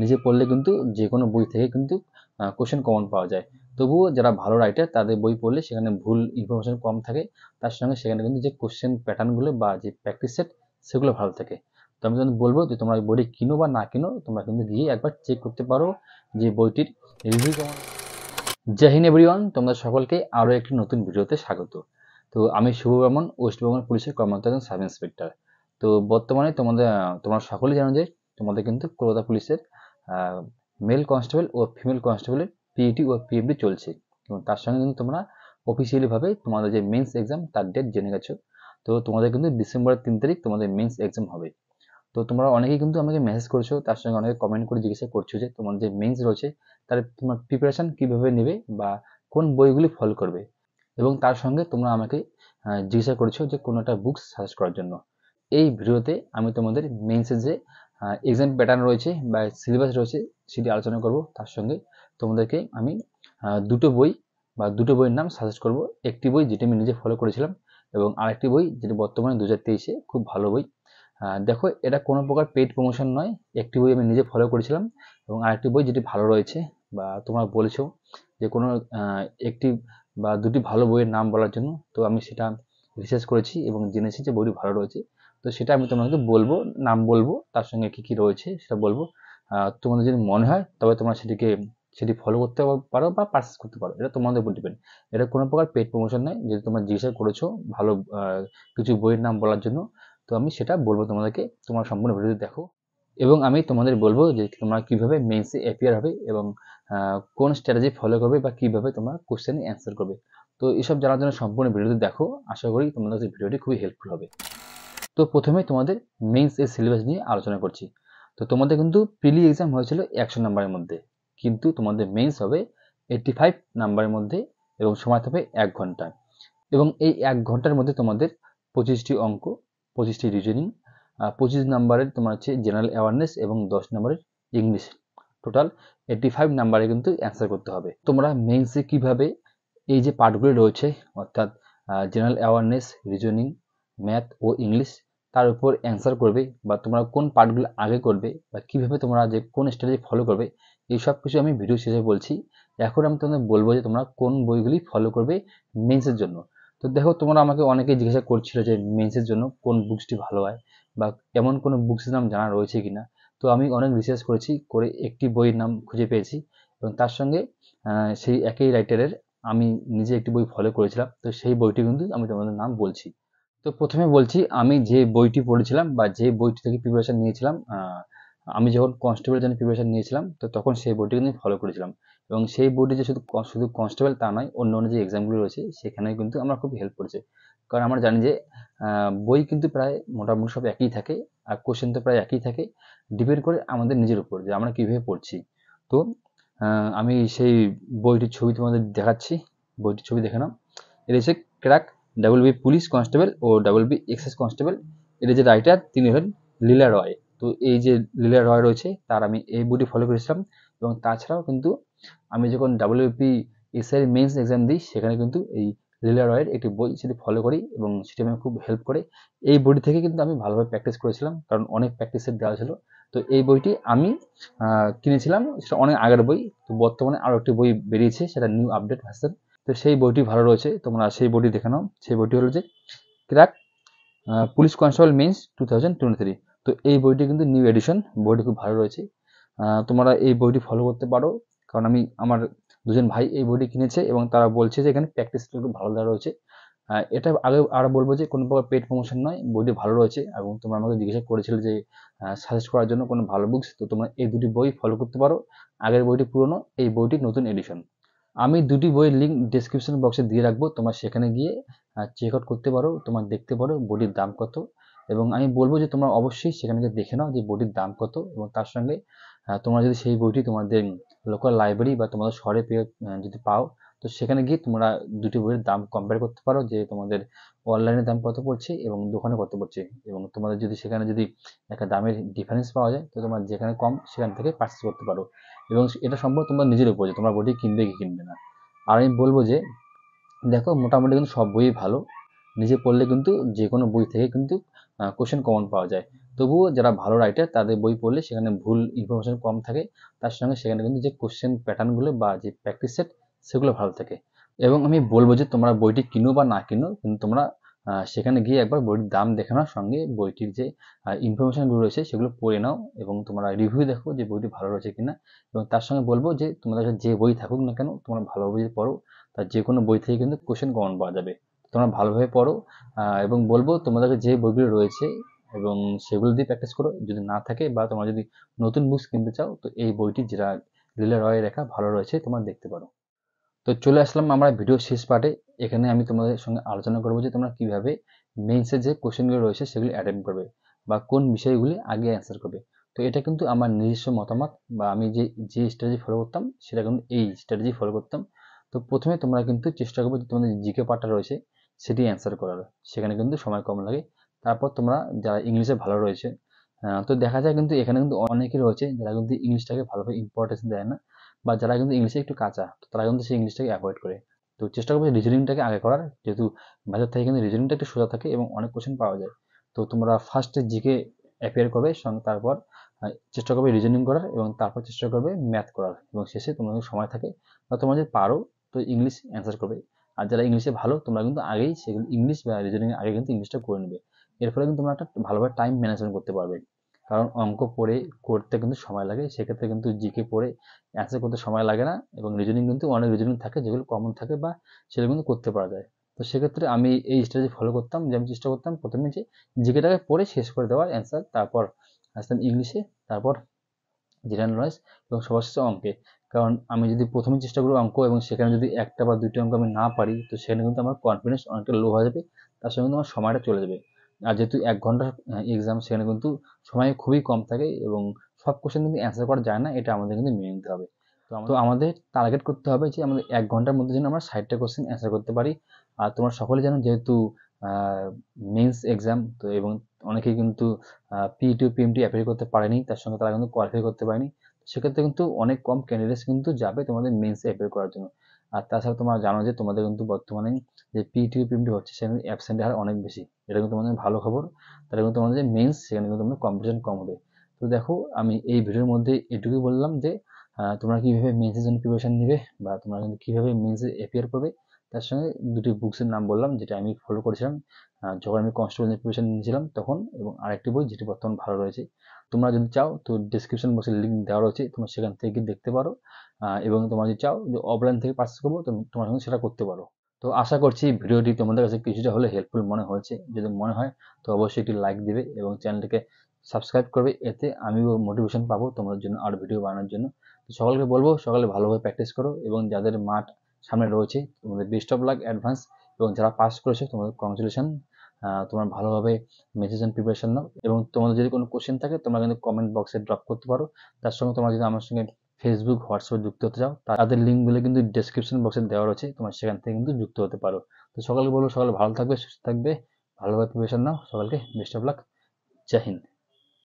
নিজে পড়লে কিন্তু যে কোনো বই থেকে কিন্তু কোশ্চেন কমন পাওয়া যায় তবুও যারা ভালো রাইটার তাদের বই পড়লে সেখানে ভুল ইনফরমেশন কম থাকে তার সঙ্গে সেখানে কিন্তু যে কোশ্চেন প্যাটার্নগুলো বা যে প্র্যাকটিস সেট সেগুলো ভালো থাকে তো আমি যখন বলবো যে তোমরা ওই বইটি কিনো বা না কিনো তোমরা কিন্তু গিয়ে একবার চেক করতে পারো যে বইটির রিভিউ কেমন জয় হিন্দ এভরিওয়ান তোমরা সকলকে আরও একটি নতুন ভিডিওতে স্বাগত তো আমি শুভ ওয়েস্ট বেঙ্গল পুলিশের কর্মরত একজন সাব ইন্সপেক্টর তো বর্তমানে তোমাদের তোমরা সকলেই জানো যে তোমাদের কিন্তু কলকাতা পুলিশের মেল কনস্টেবল ও ফিমেল কনস্টেবলের পিইটি ও পিএফডি চলছে এবং তার সঙ্গে কিন্তু তোমরা অফিসিয়ালিভাবে তোমাদের যে মেন্স এক্সাম তার ডেট জেনে গেছো তো তোমাদের কিন্তু ডিসেম্বরের তিন তারিখ তোমাদের মেন্স এক্সাম হবে তো তোমরা অনেকেই কিন্তু আমাকে মেসেজ করছো তার সঙ্গে অনেকে কমেন্ট করে জিজ্ঞাসা করছো যে তোমার যে মেন্স রয়েছে তার তোমার প্রিপারেশান কীভাবে নেবে বা কোন বইগুলি ফলো করবে এবং তার সঙ্গে তোমরা আমাকে জিজ্ঞাসা করেছো যে কোনো একটা বুকস সার্চ করার জন্য এই ভিডিওতে আমি তোমাদের মেন্সের যে এক্সাম প্যাটার্ন রয়েছে বা সিলেবাস রয়েছে সেটি আলোচনা করব তার সঙ্গে তোমাদেরকে আমি দুটো বই বা দুটো বইয়ের নাম সাজেস্ট করব একটি বই যেটি আমি নিজে ফলো করেছিলাম এবং আরেকটি বই যেটি বর্তমানে দু হাজার তেইশে খুব ভালো বই দেখো এটা কোনো প্রকার পেড প্রমোশন নয় একটি বই আমি নিজে ফলো করেছিলাম এবং আরেকটি বই যেটি ভালো রয়েছে বা তোমরা বলেছ যে কোনো একটি বা দুটি ভালো বইয়ের নাম বলার জন্য তো আমি সেটা রিসার্চ করেছি এবং জেনেছি যে বইটি ভালো রয়েছে তো সেটা আমি তোমাকে বলবো নাম বলবো তার সঙ্গে কি কি রয়েছে সেটা বলবো তোমাদের যদি মনে হয় তবে তোমরা সেটিকে সেটি ফলো করতে পারো বা পার্সেস করতে পারো এটা তোমাদের উপর ডিপেন্ড এটা কোনো প্রকার পেড প্রমোশন নেই যদি তোমরা জিজ্ঞাসা করেছো ভালো কিছু বইয়ের নাম বলার জন্য তো আমি সেটা বলবো তোমাদেরকে তোমার সম্পূর্ণ ভিডিওতে দেখো এবং আমি তোমাদের বলবো যে তোমরা কীভাবে মেন্সে অ্যাপিয়ার হবে এবং কোন স্ট্র্যাটেজি ফলো করবে বা কীভাবে তোমরা কোশ্চেন অ্যান্সার করবে তো এসব জানার জন্য সম্পূর্ণ ভিডিওতে দেখো আশা করি তোমাদের ভিডিওটি খুবই হেল্পফুল হবে তো প্রথমে তোমাদের মেন্স এর সিলেবাস নিয়ে আলোচনা করছি তো তোমাদের কিন্তু প্রিলি এক্সাম হয়েছিল একশো নাম্বারের মধ্যে কিন্তু তোমাদের মেন্স হবে এইটটি ফাইভ নাম্বারের মধ্যে এবং সময় থাকবে এক ঘন্টা এবং এই এক ঘন্টার মধ্যে তোমাদের পঁচিশটি অঙ্ক পঁচিশটি রিজনিং পঁচিশ নাম্বারের তোমার হচ্ছে জেনারেল অ্যাওয়ারনেস এবং দশ নাম্বারের ইংলিশ টোটাল এইটি ফাইভ নাম্বারে কিন্তু অ্যান্সার করতে হবে তোমরা মেন্সে কিভাবে এই যে পার্টগুলি রয়েছে অর্থাৎ জেনারেল অ্যাওয়ারনেস রিজনিং ম্যাথ ও ইংলিশ তার উপর অ্যান্সার করবে বা তোমরা কোন পার্টগুলো আগে করবে বা কীভাবে তোমরা যে কোন স্ট্র্যাটেজি ফলো করবে এই সব কিছু আমি ভিডিও শেষে বলছি এখন আমি তোমাদের বলবো যে তোমরা কোন বইগুলি ফলো করবে মেন্সের জন্য তো দেখো তোমরা আমাকে অনেকে জিজ্ঞাসা করছিলো যে মেন্সের জন্য কোন বুকসটি ভালো হয় বা এমন কোনো বুকসের নাম জানা রয়েছে কি না তো আমি অনেক রিসার্চ করেছি করে একটি বইয়ের নাম খুঁজে পেয়েছি এবং তার সঙ্গে সেই একই রাইটারের আমি নিজে একটি বই ফলো করেছিলাম তো সেই বইটি কিন্তু আমি তোমাদের নাম বলছি তো প্রথমে বলছি আমি যে বইটি পড়েছিলাম বা যে বইটি থেকে প্রিপারেশন নিয়েছিলাম আমি যখন কনস্টেবলের জন্য প্রিপারেশান নিয়েছিলাম তো তখন সেই বইটিকে আমি ফলো করেছিলাম এবং সেই বইটি যে শুধু শুধু কনস্টেবল তা নয় অন্য অন্য যে এক্সামগুলো রয়েছে সেখানে কিন্তু আমার খুব হেল্প করেছে কারণ আমরা জানি যে বই কিন্তু প্রায় মোটামুটি সব একই থাকে আর কোশ্চেন তো প্রায় একই থাকে ডিপেন্ড করে আমাদের নিজের উপর যে আমরা কীভাবে পড়ছি তো আমি সেই বইটির ছবি তোমাদের দেখাচ্ছি বইটির ছবি দেখে নাম এটা হচ্ছে crack double B police constable ও ডাবল বি এক্সাইজ কনস্টেবল এটা যে রাইটার তিনি হলেন লীলা রয় তো এই যে লীলা রয় রয়েছে তার আমি এই বইটি ফলো করেছিলাম এবং তাছাড়াও কিন্তু আমি যখন ডাব্লিউপি এসআই মেন্স এক্সাম দিই সেখানে কিন্তু এই লীলা রয়ের একটি বই সেটি ফলো করি এবং সেটি আমাকে খুব হেল্প করে এই বইটি থেকে কিন্তু আমি ভালোভাবে প্র্যাকটিস করেছিলাম কারণ অনেক প্র্যাকটিসের দেওয়া ছিল তো এই বইটি আমি কিনেছিলাম সেটা অনেক আগের বই তো বর্তমানে আরও একটি বই বেরিয়েছে সেটা নিউ আপডেট ভার্সন তো সেই বইটি ভালো রয়েছে তোমরা সেই বইটি দেখে নাও সেই বইটি হলো যে crack police constable means two thousand twenty three তো এই বইটি কিন্তু নিউ এডিশন বইটি খুব ভালো রয়েছে তোমরা এই বইটি ফলো করতে পারো কারণ আমি আমার দুজন ভাই এই বইটি কিনেছে এবং তারা বলছে যে এখানে প্র্যাকটিসটা খুব ভালো দেওয়া রয়েছে এটা আগে আর বলবো যে কোনো প্রকার পেড প্রমোশন নয় বইটি ভালো রয়েছে এবং তোমরা আমাকে জিজ্ঞাসা করেছিলে যে সাজেস্ট করার জন্য কোনো ভালো বুকস তো তোমরা এই দুটি বই ফলো করতে পারো আগের বইটি পুরনো এই বইটি নতুন এডিশন আমি দুটি বইয়ের লিঙ্ক ডিসক্রিপশন বক্সে দিয়ে রাখবো তোমার সেখানে গিয়ে চেক আউট করতে পারো তোমার দেখতে পারো বডির দাম কত এবং আমি বলবো যে তোমরা অবশ্যই সেখানে গিয়ে দেখে নাও যে বডির দাম কত এবং তার সঙ্গে তোমরা যদি সেই বইটি তোমাদের লোকাল লাইব্রেরি বা তোমাদের শহরে পেয়ে যদি পাও তো সেখানে গিয়ে তোমরা দুটি বইয়ের দাম কম্পেয়ার করতে পারো যে তোমাদের অনলাইনে দাম কত পড়ছে এবং দোকানে কত পড়ছে এবং তোমাদের যদি সেখানে যদি একটা দামের ডিফারেন্স পাওয়া যায় তো তোমরা যেখানে কম সেখান থেকে পার্চেস করতে পারো এবং এটা সম্ভব তোমরা নিজের উপর যে তোমরা বইটি কিনবে কি কিনবে না আর আমি বলবো যে দেখো মোটামুটি কিন্তু সব বইই ভালো নিজে পড়লে কিন্তু যে কোনো বই থেকে কিন্তু কোশ্চেন কমন পাওয়া যায় তবুও যারা ভালো রাইটার তাদের বই পড়লে সেখানে ভুল ইনফরমেশন কম থাকে তার সঙ্গে সেখানে কিন্তু যে কোশ্চেন প্যাটার্নগুলো বা যে প্র্যাকটিস সেট সেগুলো ভালো থাকে এবং আমি বলবো যে তোমরা বইটি কিনো বা না কিনো কিন্তু তোমরা সেখানে গিয়ে একবার বইটির দাম দেখে নাও সঙ্গে বইটির যে ইনফরমেশনগুলো রয়েছে সেগুলো পড়ে নাও এবং তোমরা রিভিউ দেখো যে বইটি ভালো রয়েছে কিনা এবং তার সঙ্গে বলবো যে তোমাদের যে বই থাকুক না কেন তোমরা ভালোভাবে যদি পড়ো তার যে কোনো বই থেকে কিন্তু কোশ্চেন কমন পাওয়া যাবে তোমরা ভালোভাবে পড়ো এবং বলবো তোমাদের যে বইগুলো রয়েছে এবং সেগুলো দিয়ে প্র্যাকটিস করো যদি না থাকে বা তোমরা যদি নতুন বুকস কিনতে চাও তো এই বইটি যেটা লীলা রয় রেখা ভালো রয়েছে তোমার দেখতে পারো তো চলে আসলাম আমরা ভিডিও শেষ পার্টে এখানে আমি তোমাদের সঙ্গে আলোচনা করবো যে তোমরা কীভাবে মেন্সের যে কোশ্চেনগুলো রয়েছে সেগুলি অ্যাটেম্প করবে বা কোন বিষয়গুলি আগে অ্যান্সার করবে তো এটা কিন্তু আমার নিজস্ব মতামত বা আমি যে যে স্ট্র্যাটেজি ফলো করতাম সেটা কিন্তু এই স্ট্র্যাটেজি ফলো করতাম তো প্রথমে তোমরা কিন্তু চেষ্টা করবে যে তোমাদের জিকে পার্টটা রয়েছে সেটি অ্যান্সার করার সেখানে কিন্তু সময় কম লাগে তারপর তোমরা যারা ইংলিশে ভালো রয়েছে তো দেখা যায় কিন্তু এখানে কিন্তু অনেকেই রয়েছে যারা কিন্তু ইংলিশটাকে ভালোভাবে ইম্পর্টেন্স দেয় না বা যারা কিন্তু ইংলিশে একটু কাঁচা তারা কিন্তু সেই ইংলিশটাকে অ্যাভয়েড করে তো চেষ্টা করবে রিজনিংটাকে আগে করার যেহেতু বাজার থেকে কিন্তু রিজনিংটা একটু সোজা থাকে এবং অনেক কোশ্চেন পাওয়া যায় তো তোমরা ফার্স্টে জিকে অ্যাপিয়ার করবে সঙ্গে তারপর চেষ্টা করবে রিজনিং করার এবং তারপর চেষ্টা করবে ম্যাথ করার এবং শেষে তোমাদের সময় থাকে বা তোমরা যদি পারো তো ইংলিশ অ্যান্সার করবে আর যারা ইংলিশে ভালো তোমরা কিন্তু আগেই সেগুলো ইংলিশ বা রিজনিং আগে কিন্তু ইংলিশটা করে নেবে এর ফলে কিন্তু তোমরা একটা ভালোভাবে টাইম ম্যানেজমেন্ট করতে পারবে কারণ অঙ্ক পড়ে করতে কিন্তু সময় লাগে সেক্ষেত্রে কিন্তু জিকে পড়ে অ্যান্সার করতে সময় লাগে না এবং রিজনিং কিন্তু অনেক রিজনিং থাকে যেগুলো কমন থাকে বা সেগুলো কিন্তু করতে পারা যায় তো সেক্ষেত্রে আমি এই স্ট্র্যাটেজি ফলো করতাম যে আমি চেষ্টা করতাম প্রথমে যে জিকেটাকে পড়ে শেষ করে দেওয়ার অ্যান্সার তারপর আসতাম ইংলিশে তারপর জেনারেল নলেজ এবং সবার শেষে অঙ্কে কারণ আমি যদি প্রথমে চেষ্টা করি অঙ্ক এবং সেখানে যদি একটা বা দুইটা অঙ্ক আমি না পারি তো সেখানে কিন্তু আমার কনফিডেন্স অনেকটা লো হয়ে যাবে তার সঙ্গে কিন্তু আমার সময়টা চলে যাবে আর যেহেতু এক ঘন্টার এক্সাম সেখানে কিন্তু সময় খুবই কম থাকে এবং সব কোশ্চেন কিন্তু অ্যান্সার করা যায় না এটা আমাদের কিন্তু মেনে নিতে হবে তো আমাদের টার্গেট করতে হবে যে আমাদের এক ঘন্টার মধ্যে যেন আমরা ষাটটা কোশ্চেন অ্যান্সার করতে পারি আর তোমার সকলে জানো যেহেতু মেন্স এক্সাম তো এবং অনেকে কিন্তু পি টু পিএমটি অ্যাপ্লাই করতে পারেনি তার সঙ্গে তারা কিন্তু কোয়ালিফাই করতে পারেনি সেক্ষেত্রে কিন্তু অনেক কম ক্যান্ডিডেটস কিন্তু যাবে তোমাদের মেন্স অ্যাপ্লাই করার জন্য আর তাছাড়া তোমরা জানো যে তোমাদের কিন্তু বর্তমানে যে পিটি পিএমটি হচ্ছে সেখানে অ্যাবসেন্ট হার অনেক বেশি এটা কিন্তু তোমাদের ভালো খবর তাহলে কিন্তু তোমাদের যে মেন্স সেখানে কিন্তু তোমাদের কম্পিটিশন কম হবে তো দেখো আমি এই ভিডিওর মধ্যে এটুকুই বললাম যে তোমরা কীভাবে মেন্সের জন্য প্রিপারেশান নেবে বা তোমরা কিন্তু কীভাবে মেন্সে অ্যাপিয়ার করবে তার সঙ্গে দুটি বুকসের নাম বললাম যেটা আমি ফলো করেছিলাম যখন আমি কনস্টেবল নিয়ে প্রিপারেশন নিয়েছিলাম তখন এবং আরেকটি বই যেটি বর্তমান ভালো রয়েছে তোমরা যদি চাও তো ডিসক্রিপশন বক্সে লিঙ্ক দেওয়া রয়েছে তোমরা সেখান থেকে দেখতে পারো এবং তোমরা যদি চাও যে অফলাইন থেকে পার্চেস করবো তোমার সঙ্গে সেটা করতে পারো তো আশা করছি ভিডিওটি তোমাদের কাছে কিছুটা হলে হেল্পফুল মনে হয়েছে যদি মনে হয় তো অবশ্যই একটি লাইক দিবে এবং চ্যানেলটিকে সাবস্ক্রাইব করবে এতে আমিও মোটিভেশন পাবো তোমাদের জন্য আরও ভিডিও বানানোর জন্য তো সকালকে বলবো সকালে ভালোভাবে প্র্যাকটিস করো এবং যাদের মাঠ সামনে রয়েছে তোমাদের বেস্ট অফ লাক অ্যাডভান্স এবং যারা পাস করেছে তোমাদের কংগ্রেচুলেশন তোমার ভালোভাবে মেসেজ অ্যান্ড প্রিপারেশন নাও এবং তোমাদের যদি কোনো কোশ্চেন থাকে তোমরা কিন্তু কমেন্ট বক্সে ড্রপ করতে পারো তার সঙ্গে তোমরা যদি আমার সঙ্গে ফেসবুক হোয়াটসঅ্যাপ যুক্ত হতে চাও তাদের লিঙ্কগুলো কিন্তু ডিসক্রিপশন বক্সে দেওয়া রয়েছে তোমার সেখান থেকে কিন্তু যুক্ত হতে পারো তো সকালে বলবো সকালে ভালো থাকবে সুস্থ থাকবে ভালোভাবে প্রিপারেশন নাও সকালকে বেস্ট অফ লাক জয় হিন্দ